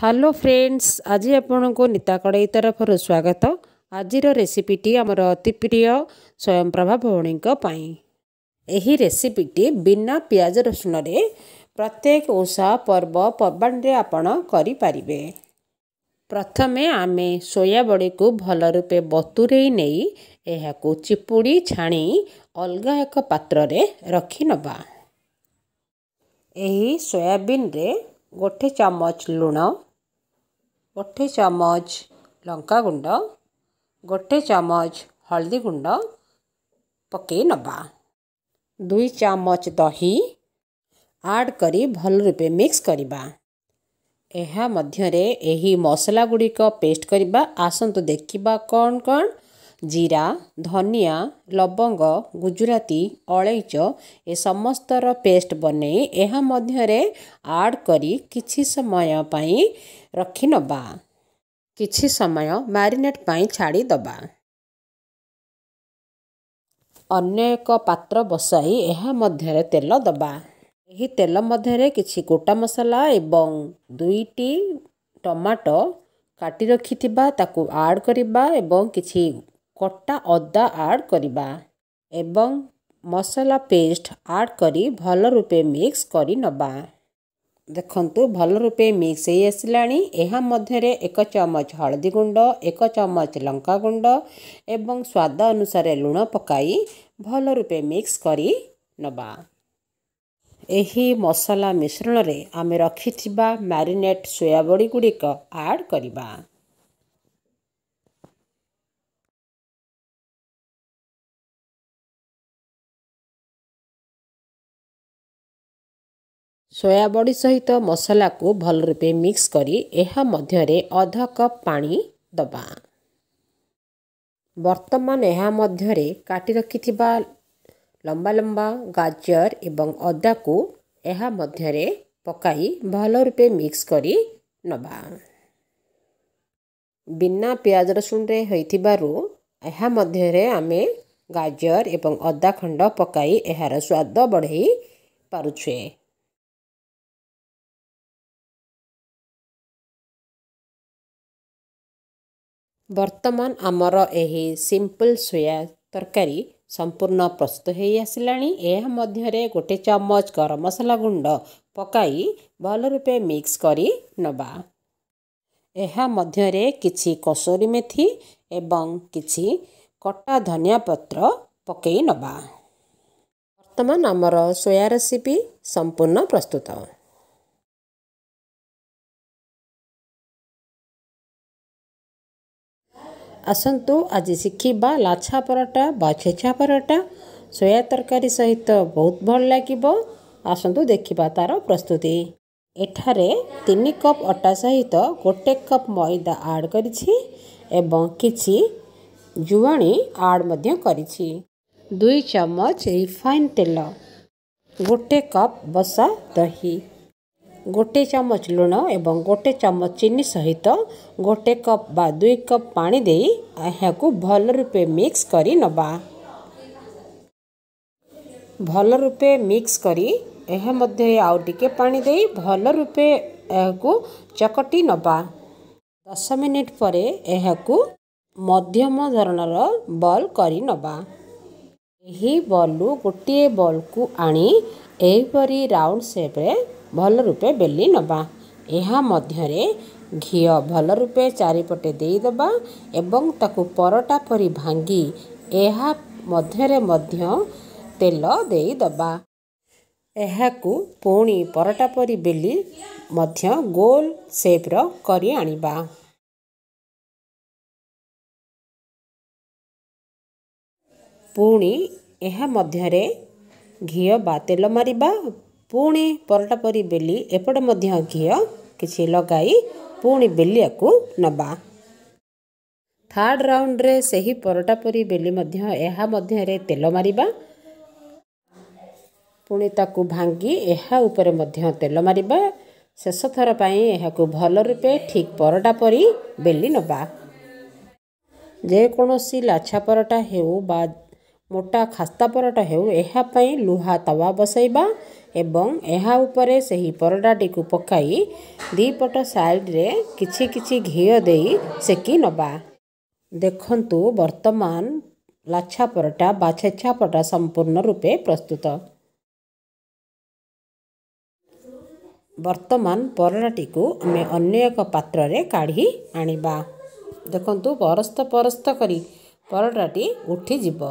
hello friends ଆଜି ଆପଣଙ୍କୁ ନୀତା କଡ଼େଇ ତରଫରୁ ସ୍ୱାଗତ ଆଜିର ରେସିପିଟି ଆମର ଅତି ପ୍ରିୟ ସ୍ୱୟଂପ୍ରଭା ଭଉଣୀଙ୍କ ପାଇଁ ଏହି ରେସିପିଟି ବିନା ପିଆଜ ରସୁଣରେ ପ୍ରତ୍ୟେକ ଓଷା ପର୍ବପର୍ବାଣୀରେ ଆପଣ କରିପାରିବେ ପ୍ରଥମେ ଆମେ ସୋୟାବଡ଼ିକୁ ଭଲ ରୂପେ ବତୁରେଇ ନେଇ ଏହାକୁ ଚିପୁଡ଼ି ଛାଣି ଅଲଗା ଏକ ପାତ୍ରରେ ରଖିନେବା ଏହି ସୋୟାବିନରେ ଗୋଟେ ଚାମଚ ଲୁଣ गोटे चमच लंका गुंड गोटे चमच हल्दी गुंड पक दुई चमच दही आड करी भल रूपे मिक्स करवा मसला गुड़िक पेस्ट करवा आसतु देखा कौन कौन ଜିରା ଧନିଆ ଲବଙ୍ଗ ଗୁଜୁରାତି ଅଳେଇଚ ଏ ସମସ୍ତର ପେଷ୍ଟ ବନେଇ ଏହା ମଧ୍ୟରେ ଆଡ଼ କରି କିଛି ସମୟ ପାଇଁ ରଖିନେବା କିଛି ସମୟ ମ୍ୟାରିନେଟ୍ ପାଇଁ ଛାଡ଼ିଦେବା ଅନ୍ୟ ଏକ ପାତ୍ର ବସାଇ ଏହା ମଧ୍ୟରେ ତେଲ ଦେବା ଏହି ତେଲ ମଧ୍ୟରେ କିଛି ଗୋଟା ମସଲା ଏବଂ ଦୁଇଟି ଟମାଟୋ କାଟି ରଖିଥିବା ତାକୁ ଆଡ଼୍ କରିବା ଏବଂ କିଛି କଟା ଅଦା ଆଡ଼୍ କରିବା ଏବଂ ମସଲା ପେଷ୍ଟ ଆଡ଼୍ କରି ଭଲ ରୂପେ ମିକ୍ସ କରି ନେବା ଦେଖନ୍ତୁ ଭଲ ରୂପେ ମିକ୍ସ ହେଇ ଆସିଲାଣି ଏହା ମଧ୍ୟରେ ଏକ ଚାମଚ ହଳଦୀ ଗୁଣ୍ଡ ଏକ ଚାମଚ ଲଙ୍କା ଗୁଣ୍ଡ ଏବଂ ସ୍ୱାଦ ଅନୁସାରେ ଲୁଣ ପକାଇ ଭଲ ରୂପେ ମିକ୍ସ କରି ନେବା ଏହି ମସଲା ମିଶ୍ରଣରେ ଆମେ ରଖିଥିବା ମ୍ୟାରିନେଟ୍ ସୋୟାବଡ଼ି ଗୁଡ଼ିକ ଆଡ଼୍ କରିବା ସୋୟାବଡ଼ି ସହିତ ମସଲାକୁ ଭଲ ରୂପେ ମିକ୍ସ କରି ଏହା ମଧ୍ୟରେ ଅଧ କପ୍ ପାଣି ଦେବା ବର୍ତ୍ତମାନ ଏହା ମଧ୍ୟରେ କାଟି ରଖିଥିବା ଲମ୍ବା ଲମ୍ବା ଗାଜର ଏବଂ ଅଦାକୁ ଏହା ମଧ୍ୟରେ ପକାଇ ଭଲ ରୂପେ ମିକ୍ସ କରି ନେବା ବିନା ପିଆଜ ରସୁଣରେ ହୋଇଥିବାରୁ ଏହା ମଧ୍ୟରେ ଆମେ ଗାଜର ଏବଂ ଅଦା ଖଣ୍ଡ ପକାଇ ଏହାର ସ୍ୱାଦ ବଢ଼େଇ ପାରୁଛେ ବର୍ତ୍ତମାନ ଆମର ଏହି ସିମ୍ପଲ୍ ସୋୟା ତରକାରୀ ସମ୍ପୂର୍ଣ୍ଣ ପ୍ରସ୍ତୁତ ହୋଇ ଆସିଲାଣି ଏହା ମଧ୍ୟରେ ଗୋଟିଏ ଚାମଚ ଗରମ ମସଲା ଗୁଣ୍ଡ ପକାଇ ଭଲ ରୂପେ ମିକ୍ସ କରି ନେବା ଏହା ମଧ୍ୟରେ କିଛି କସୁରୀ ମେଥି ଏବଂ କିଛି କଟା ଧନିଆ ପତ୍ର ପକାଇ ନେବା ବର୍ତ୍ତମାନ ଆମର ସୋୟା ରେସିପି ସମ୍ପୂର୍ଣ୍ଣ ପ୍ରସ୍ତୁତ ଆସନ୍ତୁ ଆଜି ଶିଖିବା ଲାଛା ପରଟା ବା ଛେଛା ପରଟା ସୋୟା ତରକାରୀ ସହିତ ବହୁତ ଭଲ ଲାଗିବ ଆସନ୍ତୁ ଦେଖିବା ତା'ର ପ୍ରସ୍ତୁତି ଏଠାରେ ତିନି କପ୍ ଅଟା ସହିତ ଗୋଟେ କପ୍ ମଇଦା ଆଡ଼୍ କରିଛି ଏବଂ କିଛି ଜୁଆଣି ଆଡ଼୍ ମଧ୍ୟ କରିଛି ଦୁଇ ଚାମଚ ରିଫାଇନ୍ ତେଲ ଗୋଟେ କପ୍ ବସା ଦହି ଗୋଟିଏ ଚାମଚ ଲୁଣ ଏବଂ ଗୋଟିଏ ଚାମଚ ଚିନି ସହିତ ଗୋଟିଏ କପ୍ ବା ଦୁଇ କପ୍ ପାଣି ଦେଇ ଏହାକୁ ଭଲ ରୂପେ ମିକ୍ସ କରି ନେବା ଭଲ ରୂପେ ମିକ୍ସ କରି ଏହା ମଧ୍ୟରେ ଆଉ ଟିକିଏ ପାଣି ଦେଇ ଭଲ ରୂପେ ଏହାକୁ ଚକଟି ନେବା ଦଶ ମିନିଟ୍ ପରେ ଏହାକୁ ମଧ୍ୟମ ଧରଣର ବଲ୍ କରି ନେବା ଏହି ବଲ୍ରୁ ଗୋଟିଏ ବଲ୍କୁ ଆଣି ଏହିପରି ରାଉଣ୍ଡ ସେପ୍ରେ ଭଲ ରୂପେ ବେଲି ନେବା ଏହା ମଧ୍ୟରେ ଘିଅ ଭଲ ରୂପେ ଚାରିପଟେ ଦେଇଦେବା ଏବଂ ତାକୁ ପରଟା ପରି ଭାଙ୍ଗି ଏହା ମଧ୍ୟରେ ମଧ୍ୟ ତେଲ ଦେଇଦେବା ଏହାକୁ ପୁଣି ପରଟା ପରି ବେଲି ମଧ୍ୟ ଗୋଲ ସେପ୍ର କରି ଆଣିବା ପୁଣି ଏହା ମଧ୍ୟରେ ଘିଅ ବା ତେଲ ମାରିବା ପୁଣି ପରଟା ପରି ବେଲି ଏପଟେ ମଧ୍ୟ ଘିଅ କିଛି ଲଗାଇ ପୁଣି ବେଲିବାକୁ ନେବା ଥାର୍ଡ଼ ରାଉଣ୍ଡରେ ସେହି ପରଟା ପରି ବେଲି ମଧ୍ୟ ଏହା ମଧ୍ୟରେ ତେଲ ମାରିବା ପୁଣି ତାକୁ ଭାଙ୍ଗି ଏହା ଉପରେ ମଧ୍ୟ ତେଲ ମାରିବା ଶେଷ ଥର ପାଇଁ ଏହାକୁ ଭଲ ରୂପେ ଠିକ୍ ପରଟା ପରି ବେଲି ନେବା ଯେକୌଣସି ଲାଛା ପରଟା ହେଉ ବା ମୋଟା ଖାସ୍ତା ପରଟା ହେଉ ଏହା ପାଇଁ ଲୁହା ତୱା ବସାଇବା ଏବଂ ଏହା ଉପରେ ସେହି ପରଟାଟିକୁ ପକାଇ ଦୁଇପଟ ସାଇଡ଼୍ରେ କିଛି କିଛି ଘିଅ ଦେଇ ସେକି ନେବା ଦେଖନ୍ତୁ ବର୍ତ୍ତମାନ ଲାଛା ପରଟା ବା ଛେଛା ପରଟା ସମ୍ପୂର୍ଣ୍ଣ ରୂପେ ପ୍ରସ୍ତୁତ ବର୍ତ୍ତମାନ ପରଟାଟିକୁ ଆମେ ଅନ୍ୟ ଏକ ପାତ୍ରରେ କାଢ଼ି ଆଣିବା ଦେଖନ୍ତୁ ପରସ୍ତ ପରସ୍ତ କରି ପରଟାଟି ଉଠିଯିବ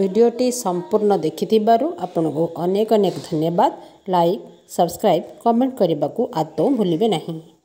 ভিডিওটি সম্পূর্ণ দেখি দিবারু আপোনক অনেক অনেক ধন্যবাদ লাইক সাবস্ক্রাইব কমেন্ট কৰিবাকো আতো ভুলিবে নাই